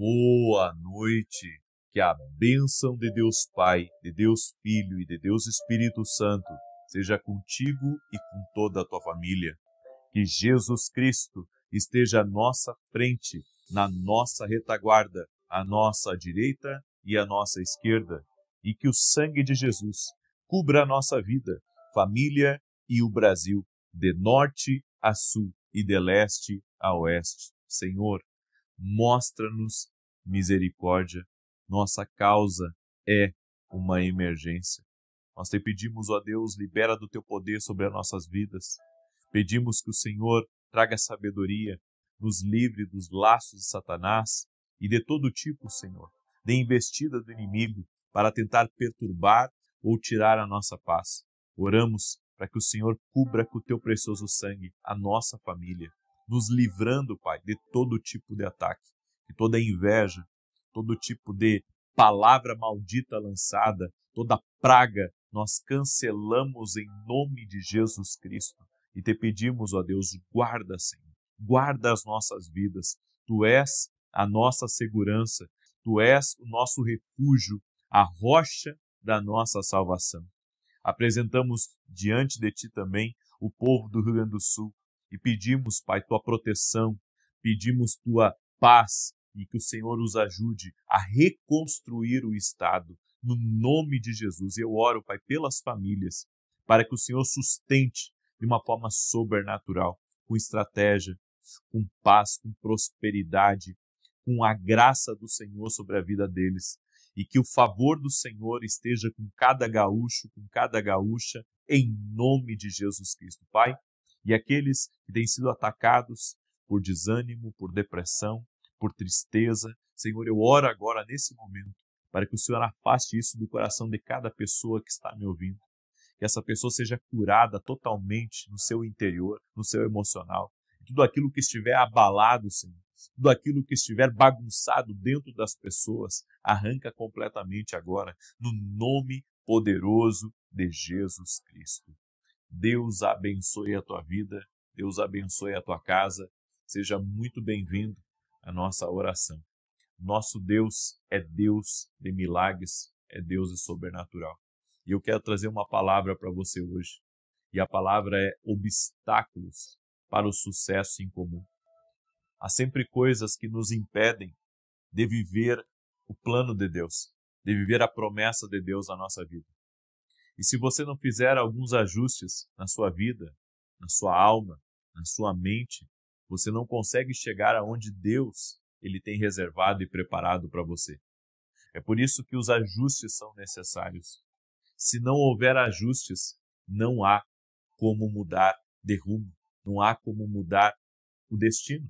boa noite. Que a bênção de Deus Pai, de Deus Filho e de Deus Espírito Santo seja contigo e com toda a tua família. Que Jesus Cristo esteja à nossa frente, na nossa retaguarda, à nossa direita e à nossa esquerda, e que o sangue de Jesus cubra a nossa vida, família e o Brasil, de norte a sul e de leste a oeste. Senhor, mostra-nos misericórdia. Nossa causa é uma emergência. Nós te pedimos, ó Deus, libera do teu poder sobre as nossas vidas. Pedimos que o Senhor traga sabedoria, nos livre dos laços de Satanás e de todo tipo, Senhor, de investida do inimigo para tentar perturbar ou tirar a nossa paz. Oramos para que o Senhor cubra com o teu precioso sangue a nossa família, nos livrando, Pai, de todo tipo de ataque, de toda inveja, todo tipo de palavra maldita lançada, toda praga, nós cancelamos em nome de Jesus Cristo e te pedimos, ó Deus, guarda, Senhor, guarda as nossas vidas. Tu és a nossa segurança, tu és o nosso refúgio, a rocha da nossa salvação. Apresentamos diante de ti também o povo do Rio Grande do Sul, e pedimos, Pai, tua proteção, pedimos tua paz e que o Senhor nos ajude a reconstruir o Estado, no nome de Jesus. Eu oro, Pai, pelas famílias, para que o Senhor sustente de uma forma sobrenatural, com estratégia, com paz, com prosperidade, com a graça do Senhor sobre a vida deles. E que o favor do Senhor esteja com cada gaúcho, com cada gaúcha, em nome de Jesus Cristo. Pai, e aqueles que têm sido atacados por desânimo, por depressão, por tristeza, Senhor, eu oro agora nesse momento para que o Senhor afaste isso do coração de cada pessoa que está me ouvindo. Que essa pessoa seja curada totalmente no seu interior, no seu emocional. Tudo aquilo que estiver abalado, Senhor, tudo aquilo que estiver bagunçado dentro das pessoas, arranca completamente agora, no nome poderoso de Jesus Cristo. Deus abençoe a tua vida, Deus abençoe a tua casa. Seja muito bem-vindo à nossa oração. Nosso Deus é Deus de milagres, é Deus de sobrenatural. E eu quero trazer uma palavra para você hoje. E a palavra é obstáculos para o sucesso em comum. Há sempre coisas que nos impedem de viver o plano de Deus, de viver a promessa de Deus na nossa vida. E se você não fizer alguns ajustes na sua vida, na sua alma, na sua mente, você não consegue chegar aonde Deus ele tem reservado e preparado para você. É por isso que os ajustes são necessários. Se não houver ajustes, não há como mudar de rumo, não há como mudar o destino.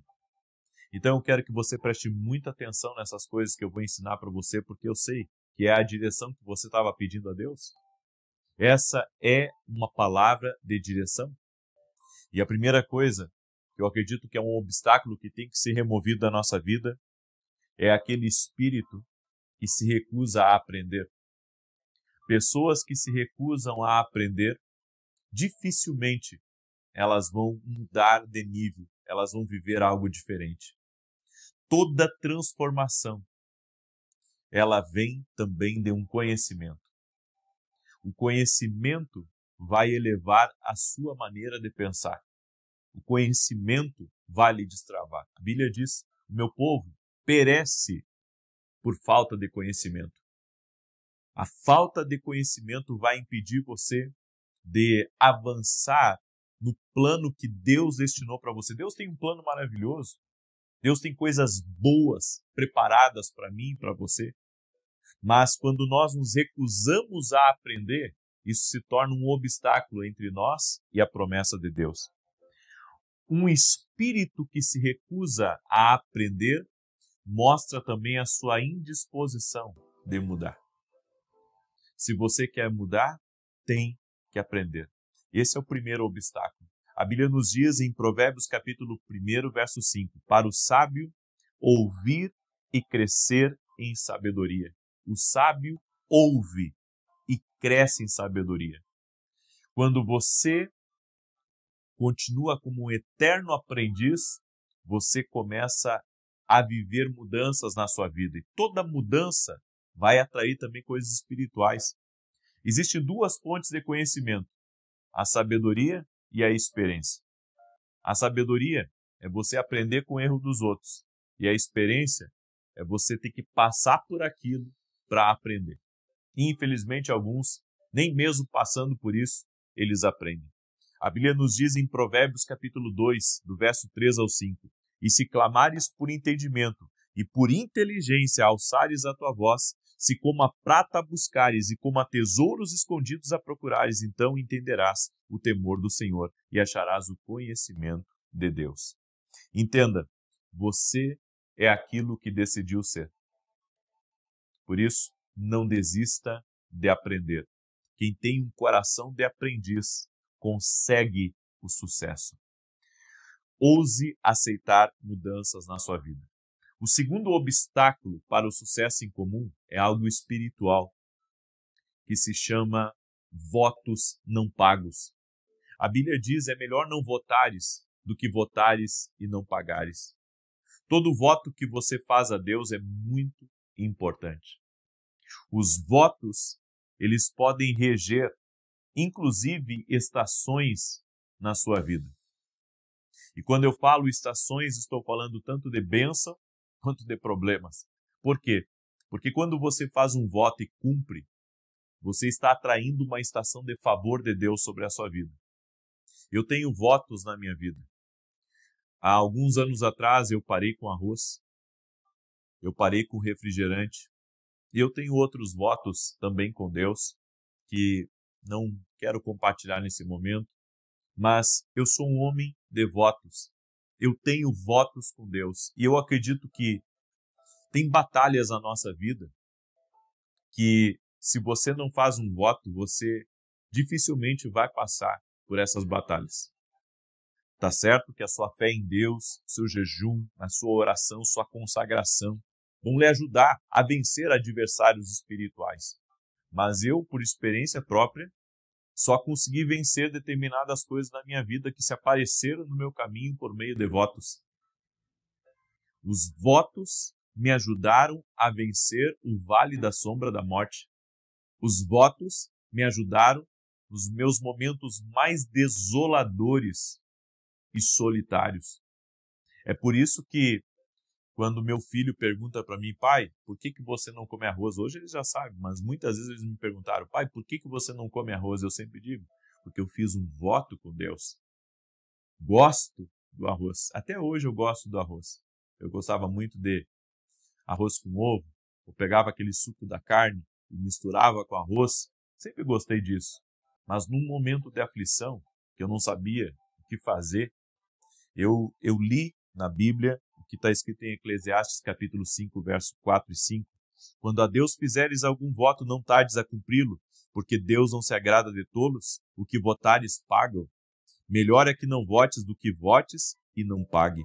Então eu quero que você preste muita atenção nessas coisas que eu vou ensinar para você, porque eu sei que é a direção que você estava pedindo a Deus. Essa é uma palavra de direção. E a primeira coisa que eu acredito que é um obstáculo que tem que ser removido da nossa vida é aquele espírito que se recusa a aprender. Pessoas que se recusam a aprender, dificilmente elas vão mudar de nível, elas vão viver algo diferente. Toda transformação ela vem também de um conhecimento. O conhecimento vai elevar a sua maneira de pensar. O conhecimento vai lhe destravar. A Bíblia diz: meu povo perece por falta de conhecimento. A falta de conhecimento vai impedir você de avançar no plano que Deus destinou para você. Deus tem um plano maravilhoso. Deus tem coisas boas preparadas para mim e para você. Mas quando nós nos recusamos a aprender, isso se torna um obstáculo entre nós e a promessa de Deus. Um espírito que se recusa a aprender mostra também a sua indisposição de mudar. Se você quer mudar, tem que aprender. Esse é o primeiro obstáculo. A Bíblia nos diz em Provérbios capítulo 1, verso 5: Para o sábio, ouvir e crescer em sabedoria. O sábio ouve e cresce em sabedoria. Quando você continua como um eterno aprendiz, você começa a viver mudanças na sua vida. E toda mudança vai atrair também coisas espirituais. Existem duas fontes de conhecimento: a sabedoria e a experiência. A sabedoria é você aprender com o erro dos outros, e a experiência é você ter que passar por aquilo para aprender. infelizmente, alguns, nem mesmo passando por isso, eles aprendem. A Bíblia nos diz em Provérbios capítulo 2, do verso 3 ao 5, E se clamares por entendimento e por inteligência alçares a tua voz, se como a prata buscares e como a tesouros escondidos a procurares, então entenderás o temor do Senhor e acharás o conhecimento de Deus. Entenda, você é aquilo que decidiu ser. Por isso, não desista de aprender. Quem tem um coração de aprendiz consegue o sucesso. Ouse aceitar mudanças na sua vida. O segundo obstáculo para o sucesso em comum é algo espiritual, que se chama votos não pagos. A Bíblia diz: é melhor não votares do que votares e não pagares. Todo voto que você faz a Deus é muito importante. Os votos, eles podem reger inclusive estações na sua vida. E quando eu falo estações, estou falando tanto de bênção quanto de problemas. Por quê? Porque quando você faz um voto e cumpre, você está atraindo uma estação de favor de Deus sobre a sua vida. Eu tenho votos na minha vida. Há alguns anos atrás eu parei com arroz eu parei com refrigerante. E eu tenho outros votos também com Deus que não quero compartilhar nesse momento, mas eu sou um homem de votos. Eu tenho votos com Deus e eu acredito que tem batalhas na nossa vida que se você não faz um voto, você dificilmente vai passar por essas batalhas. Tá certo que a sua fé em Deus, seu jejum, a sua oração, sua consagração, vão lhe ajudar a vencer adversários espirituais. Mas eu, por experiência própria, só consegui vencer determinadas coisas na minha vida que se apareceram no meu caminho por meio de votos. Os votos me ajudaram a vencer o vale da sombra da morte. Os votos me ajudaram nos meus momentos mais desoladores e solitários. É por isso que quando meu filho pergunta para mim, pai, por que, que você não come arroz? Hoje ele já sabe, mas muitas vezes eles me perguntaram, pai, por que, que você não come arroz? Eu sempre digo, porque eu fiz um voto com Deus. Gosto do arroz. Até hoje eu gosto do arroz. Eu gostava muito de arroz com ovo. Eu pegava aquele suco da carne e misturava com arroz. Sempre gostei disso. Mas num momento de aflição, que eu não sabia o que fazer, eu, eu li na Bíblia que está escrito em Eclesiastes capítulo 5, verso 4 e 5. Quando a Deus fizeres algum voto, não tardes a cumpri-lo, porque Deus não se agrada de tolos, o que votares paga Melhor é que não votes do que votes e não pague.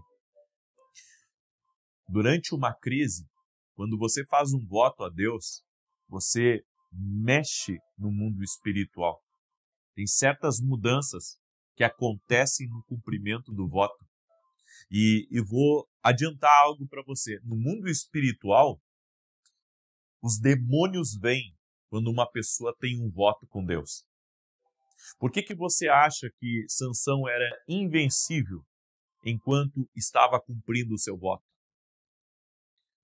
Durante uma crise, quando você faz um voto a Deus, você mexe no mundo espiritual. Tem certas mudanças que acontecem no cumprimento do voto. E, e vou adiantar algo para você. No mundo espiritual, os demônios vêm quando uma pessoa tem um voto com Deus. Por que, que você acha que Sansão era invencível enquanto estava cumprindo o seu voto?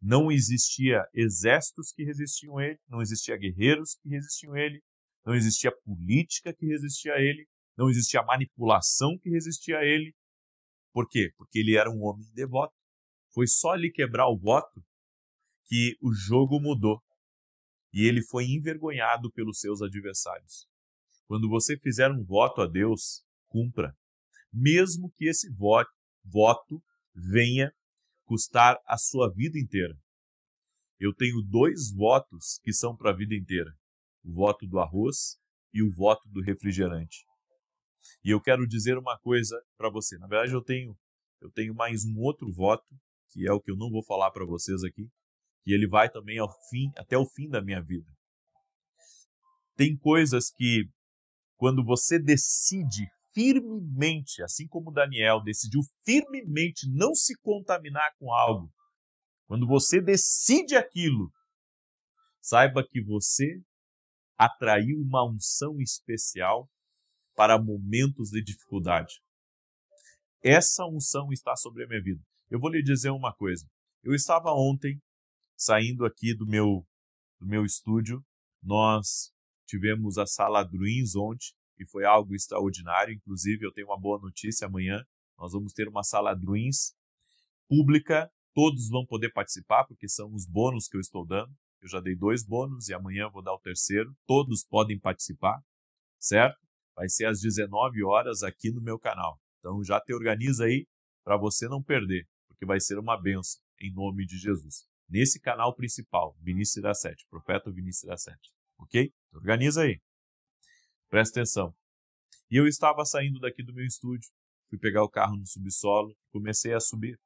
Não existia exércitos que resistiam a ele, não existia guerreiros que resistiam a ele, não existia política que resistia a ele, não existia manipulação que resistia a ele, por quê? Porque ele era um homem devoto. Foi só ele quebrar o voto que o jogo mudou. E ele foi envergonhado pelos seus adversários. Quando você fizer um voto a Deus, cumpra. Mesmo que esse voto, voto venha custar a sua vida inteira. Eu tenho dois votos que são para a vida inteira: o voto do arroz e o voto do refrigerante. E eu quero dizer uma coisa para você. Na verdade, eu tenho eu tenho mais um outro voto, que é o que eu não vou falar para vocês aqui, que ele vai também ao fim, até o fim da minha vida. Tem coisas que quando você decide firmemente, assim como Daniel decidiu firmemente não se contaminar com algo, quando você decide aquilo, saiba que você atraiu uma unção especial para momentos de dificuldade. Essa unção está sobre a minha vida. Eu vou lhe dizer uma coisa. Eu estava ontem saindo aqui do meu do meu estúdio. Nós tivemos a sala Druins ontem e foi algo extraordinário. Inclusive, eu tenho uma boa notícia amanhã. Nós vamos ter uma sala Druins pública. Todos vão poder participar porque são os bônus que eu estou dando. Eu já dei dois bônus e amanhã vou dar o terceiro. Todos podem participar, certo? vai ser às 19 horas aqui no meu canal. Então já te organiza aí para você não perder, porque vai ser uma benção em nome de Jesus. Nesse canal principal, Vinícius da Sete, Profeta Vinícius da Sete, ok? Organiza aí. Presta atenção. E eu estava saindo daqui do meu estúdio, fui pegar o carro no subsolo, comecei a subir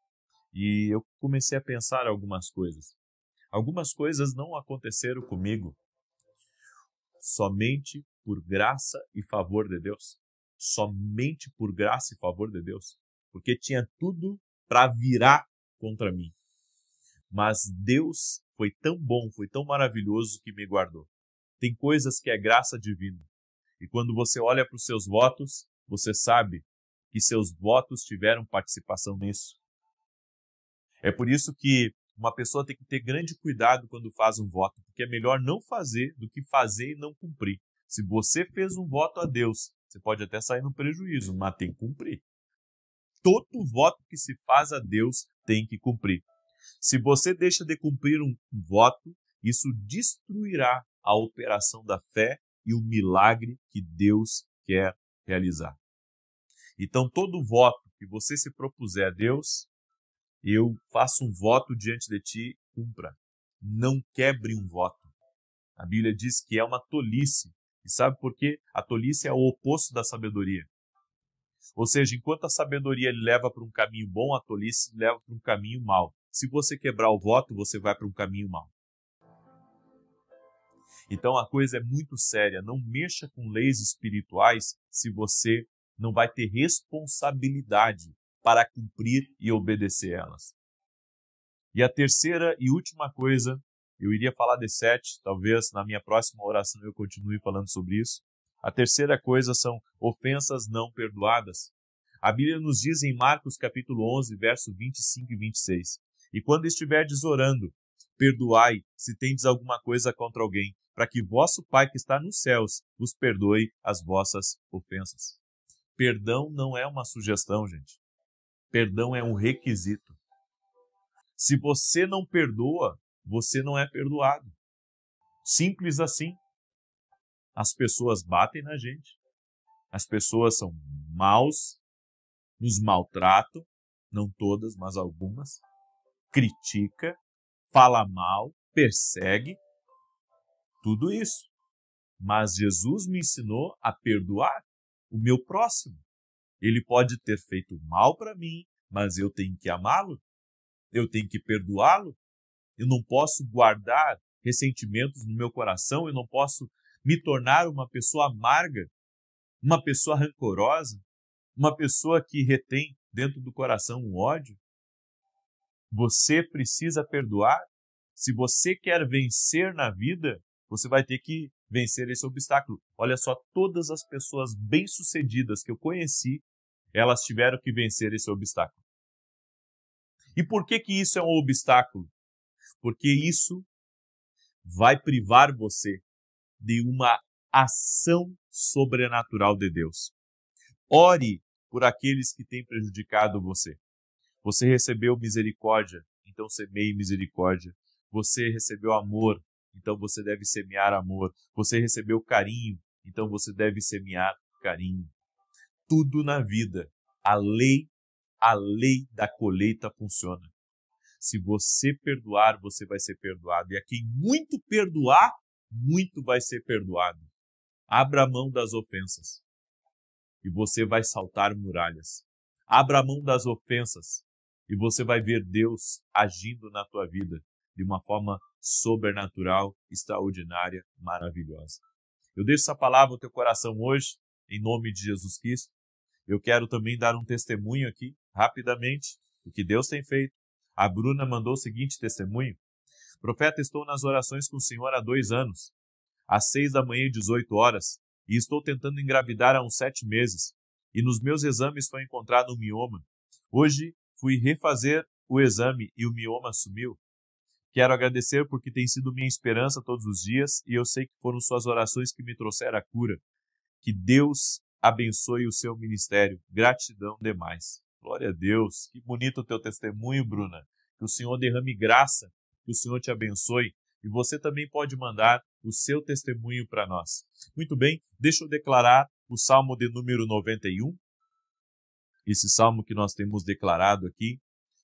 e eu comecei a pensar algumas coisas. Algumas coisas não aconteceram comigo somente por graça e favor de Deus. Somente por graça e favor de Deus. Porque tinha tudo para virar contra mim. Mas Deus foi tão bom, foi tão maravilhoso que me guardou. Tem coisas que é graça divina. E quando você olha para os seus votos, você sabe que seus votos tiveram participação nisso. É por isso que uma pessoa tem que ter grande cuidado quando faz um voto, porque é melhor não fazer do que fazer e não cumprir. Se você fez um voto a Deus, você pode até sair no prejuízo, mas tem que cumprir. Todo voto que se faz a Deus tem que cumprir. Se você deixa de cumprir um voto, isso destruirá a operação da fé e o milagre que Deus quer realizar. Então, todo voto que você se propuser a Deus, eu faço um voto diante de ti, cumpra. Não quebre um voto. A Bíblia diz que é uma tolice e sabe por quê? A tolice é o oposto da sabedoria. Ou seja, enquanto a sabedoria leva para um caminho bom, a tolice leva para um caminho mau. Se você quebrar o voto, você vai para um caminho mau. Então a coisa é muito séria. Não mexa com leis espirituais se você não vai ter responsabilidade para cumprir e obedecer elas. E a terceira e última coisa eu iria falar de sete, talvez na minha próxima oração eu continue falando sobre isso. A terceira coisa são ofensas não perdoadas. A Bíblia nos diz em Marcos capítulo 11, verso 25 e 26: E quando estiverdes orando, perdoai se tendes alguma coisa contra alguém, para que vosso Pai que está nos céus vos perdoe as vossas ofensas. Perdão não é uma sugestão, gente. Perdão é um requisito. Se você não perdoa, você não é perdoado. Simples assim. As pessoas batem na gente, as pessoas são maus, nos maltratam, não todas, mas algumas, critica, fala mal, persegue, tudo isso. Mas Jesus me ensinou a perdoar o meu próximo. Ele pode ter feito mal para mim, mas eu tenho que amá-lo, eu tenho que perdoá-lo, eu não posso guardar ressentimentos no meu coração, eu não posso me tornar uma pessoa amarga, uma pessoa rancorosa, uma pessoa que retém dentro do coração um ódio. Você precisa perdoar. Se você quer vencer na vida, você vai ter que vencer esse obstáculo. Olha só, todas as pessoas bem-sucedidas que eu conheci, elas tiveram que vencer esse obstáculo. E por que que isso é um obstáculo? porque isso vai privar você de uma ação sobrenatural de Deus. Ore por aqueles que têm prejudicado você. Você recebeu misericórdia, então semeie misericórdia. Você recebeu amor, então você deve semear amor. Você recebeu carinho, então você deve semear carinho. Tudo na vida, a lei, a lei da colheita funciona. Se você perdoar, você vai ser perdoado. E a quem muito perdoar, muito vai ser perdoado. Abra a mão das ofensas e você vai saltar muralhas. Abra a mão das ofensas e você vai ver Deus agindo na tua vida de uma forma sobrenatural, extraordinária, maravilhosa. Eu deixo essa palavra no teu coração hoje, em nome de Jesus Cristo. Eu quero também dar um testemunho aqui, rapidamente, do que Deus tem feito a Bruna mandou o seguinte testemunho: Profeta, estou nas orações com o Senhor há dois anos, às seis da manhã e 18 horas, e estou tentando engravidar há uns sete meses, e nos meus exames foi encontrado um mioma. Hoje fui refazer o exame e o mioma sumiu. Quero agradecer porque tem sido minha esperança todos os dias e eu sei que foram suas orações que me trouxeram a cura. Que Deus abençoe o seu ministério. Gratidão demais. Glória a Deus. Que bonito o teu testemunho, Bruna. Que o Senhor derrame graça, que o Senhor te abençoe. E você também pode mandar o seu testemunho para nós. Muito bem, deixa eu declarar o Salmo de número 91. Esse salmo que nós temos declarado aqui,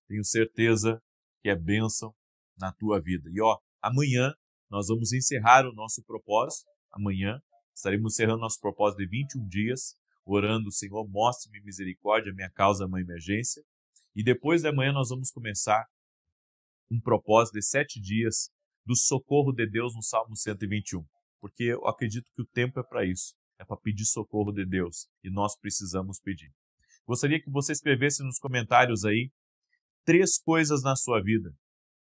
tenho certeza que é bênção na tua vida. E ó, amanhã nós vamos encerrar o nosso propósito. Amanhã estaremos encerrando nosso propósito de 21 dias orando, Senhor, mostre-me misericórdia, minha causa é uma emergência. E depois da manhã nós vamos começar um propósito de sete dias do socorro de Deus no Salmo 121, porque eu acredito que o tempo é para isso, é para pedir socorro de Deus e nós precisamos pedir. Gostaria que você escrevesse nos comentários aí três coisas na sua vida,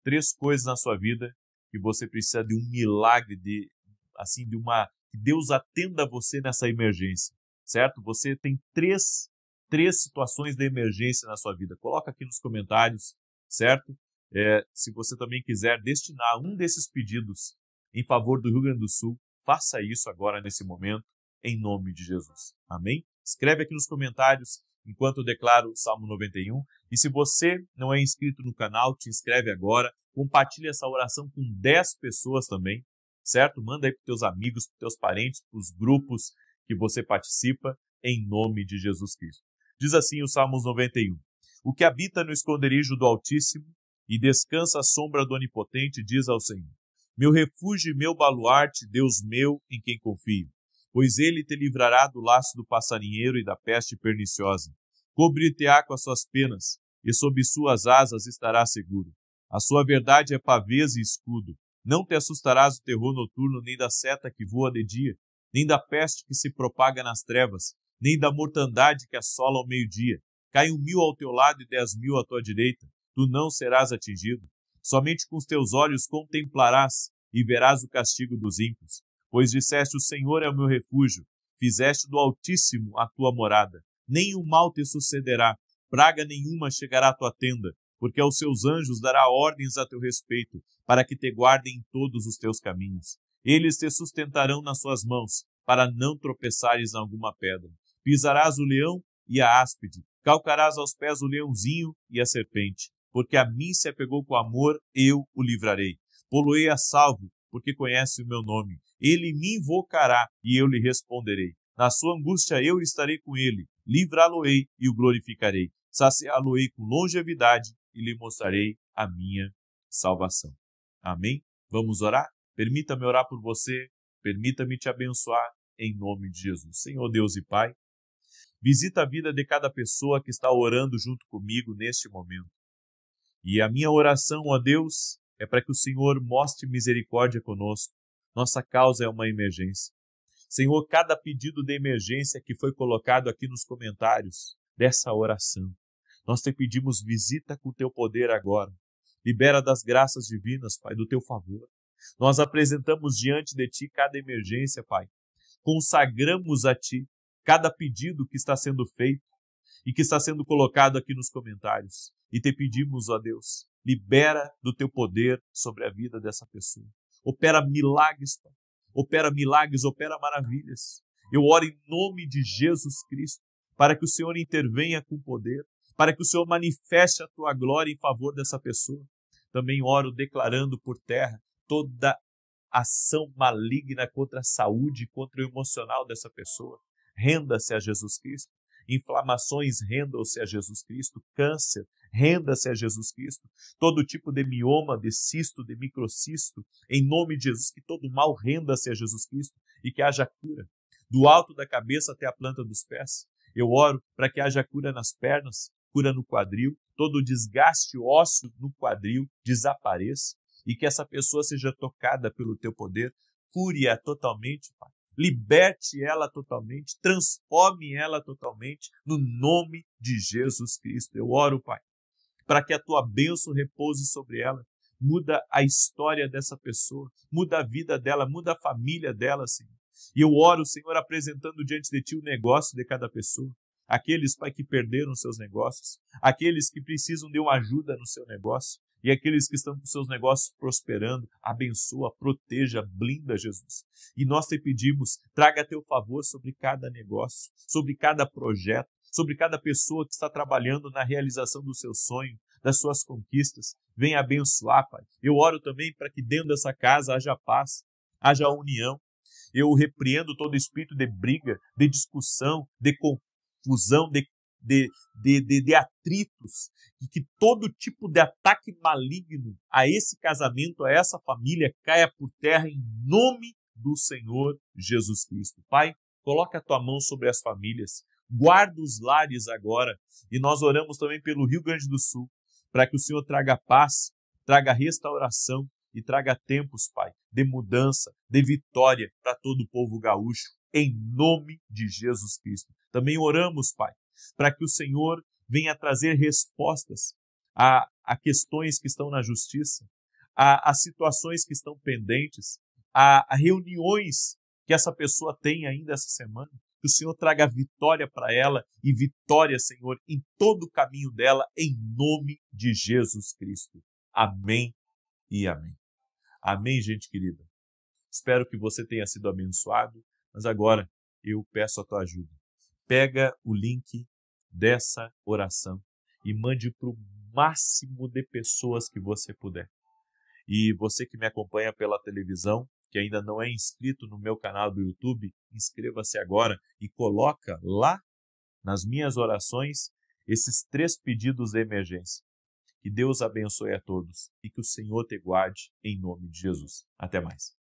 três coisas na sua vida que você precisa de um milagre de assim de uma que Deus atenda você nessa emergência certo? Você tem três, três situações de emergência na sua vida. Coloca aqui nos comentários, certo? É, se você também quiser destinar um desses pedidos em favor do Rio Grande do Sul, faça isso agora nesse momento, em nome de Jesus. Amém? Escreve aqui nos comentários enquanto eu declaro o Salmo 91. E se você não é inscrito no canal, te inscreve agora. Compartilhe essa oração com 10 pessoas também, certo? Manda aí para teus amigos, para teus parentes, para os grupos, que você participa em nome de Jesus Cristo. Diz assim o Salmos 91: O que habita no esconderijo do Altíssimo e descansa à sombra do Onipotente diz ao Senhor: Meu refúgio e meu baluarte, Deus meu, em quem confio. Pois ele te livrará do laço do passarinheiro e da peste perniciosa. Cobrir-te-á com as suas penas, e sob suas asas estará seguro. A sua verdade é pavês e escudo. Não te assustarás do terror noturno, nem da seta que voa de dia, nem da peste que se propaga nas trevas, nem da mortandade que assola ao meio-dia. um mil ao teu lado e dez mil à tua direita, tu não serás atingido. Somente com os teus olhos contemplarás e verás o castigo dos ímpios. Pois disseste: O Senhor é o meu refúgio, fizeste do Altíssimo a tua morada. Nenhum mal te sucederá, praga nenhuma chegará à tua tenda, porque aos seus anjos dará ordens a teu respeito, para que te guardem em todos os teus caminhos. Eles te sustentarão nas suas mãos, para não tropeçares em alguma pedra. Pisarás o leão e a áspide, calcarás aos pés o leãozinho e a serpente. Porque a mim se apegou com amor, eu o livrarei. Poloei a salvo, porque conhece o meu nome. Ele me invocará e eu lhe responderei. Na sua angústia eu estarei com ele, livrá-lo-ei e o glorificarei. Saciá-lo-ei com longevidade e lhe mostrarei a minha salvação. Amém? Vamos orar? Permita-me orar por você, permita-me te abençoar em nome de Jesus. Senhor Deus e Pai, visita a vida de cada pessoa que está orando junto comigo neste momento. E a minha oração a Deus é para que o Senhor mostre misericórdia conosco. Nossa causa é uma emergência. Senhor, cada pedido de emergência que foi colocado aqui nos comentários dessa oração, nós te pedimos visita com o teu poder agora. Libera das graças divinas, Pai, do teu favor. Nós apresentamos diante de Ti cada emergência, Pai. Consagramos a Ti cada pedido que está sendo feito e que está sendo colocado aqui nos comentários. E te pedimos, ó Deus, libera do Teu poder sobre a vida dessa pessoa. Opera milagres, Pai. Opera milagres, opera maravilhas. Eu oro em nome de Jesus Cristo para que o Senhor intervenha com poder, para que o Senhor manifeste a tua glória em favor dessa pessoa. Também oro declarando por terra toda ação maligna contra a saúde, contra o emocional dessa pessoa. Renda-se a Jesus Cristo. Inflamações, rendam-se a Jesus Cristo. Câncer, renda-se a Jesus Cristo. Todo tipo de mioma, de cisto, de microcisto, em nome de Jesus, que todo mal renda-se a Jesus Cristo e que haja cura. Do alto da cabeça até a planta dos pés. Eu oro para que haja cura nas pernas, cura no quadril, todo desgaste ósseo no quadril desapareça e que essa pessoa seja tocada pelo teu poder, cure-a totalmente, Pai. Liberte ela totalmente, transforme ela totalmente, no nome de Jesus Cristo. Eu oro, Pai, para que a tua bênção repouse sobre ela. Muda a história dessa pessoa, muda a vida dela, muda a família dela, Senhor. E eu oro, Senhor, apresentando diante de Ti o negócio de cada pessoa. Aqueles, Pai, que perderam seus negócios, aqueles que precisam de uma ajuda no seu negócio, e aqueles que estão com seus negócios prosperando, abençoa, proteja, blinda, Jesus. E nós te pedimos, traga teu favor sobre cada negócio, sobre cada projeto, sobre cada pessoa que está trabalhando na realização do seu sonho, das suas conquistas. Venha abençoar, Pai. Eu oro também para que dentro dessa casa haja paz, haja união. Eu repreendo todo espírito de briga, de discussão, de confusão, de de, de, de, de, atritos, de que todo tipo de ataque maligno a esse casamento, a essa família, caia por terra em nome do Senhor Jesus Cristo. Pai, coloca a tua mão sobre as famílias, guarda os lares agora. E nós oramos também pelo Rio Grande do Sul, para que o Senhor traga paz, traga restauração e traga tempos, Pai, de mudança, de vitória para todo o povo gaúcho, em nome de Jesus Cristo. Também oramos, Pai, para que o Senhor venha trazer respostas a, a questões que estão na justiça, a, a situações que estão pendentes, a, a reuniões que essa pessoa tem ainda essa semana. Que o Senhor traga vitória para ela e vitória, Senhor, em todo o caminho dela, em nome de Jesus Cristo. Amém e amém. Amém, gente querida. Espero que você tenha sido abençoado, mas agora eu peço a tua ajuda. Pega o link dessa oração e mande para o máximo de pessoas que você puder. E você que me acompanha pela televisão, que ainda não é inscrito no meu canal do YouTube, inscreva-se agora e coloca lá nas minhas orações esses três pedidos de emergência. Que Deus abençoe a todos e que o Senhor te guarde em nome de Jesus. Até mais.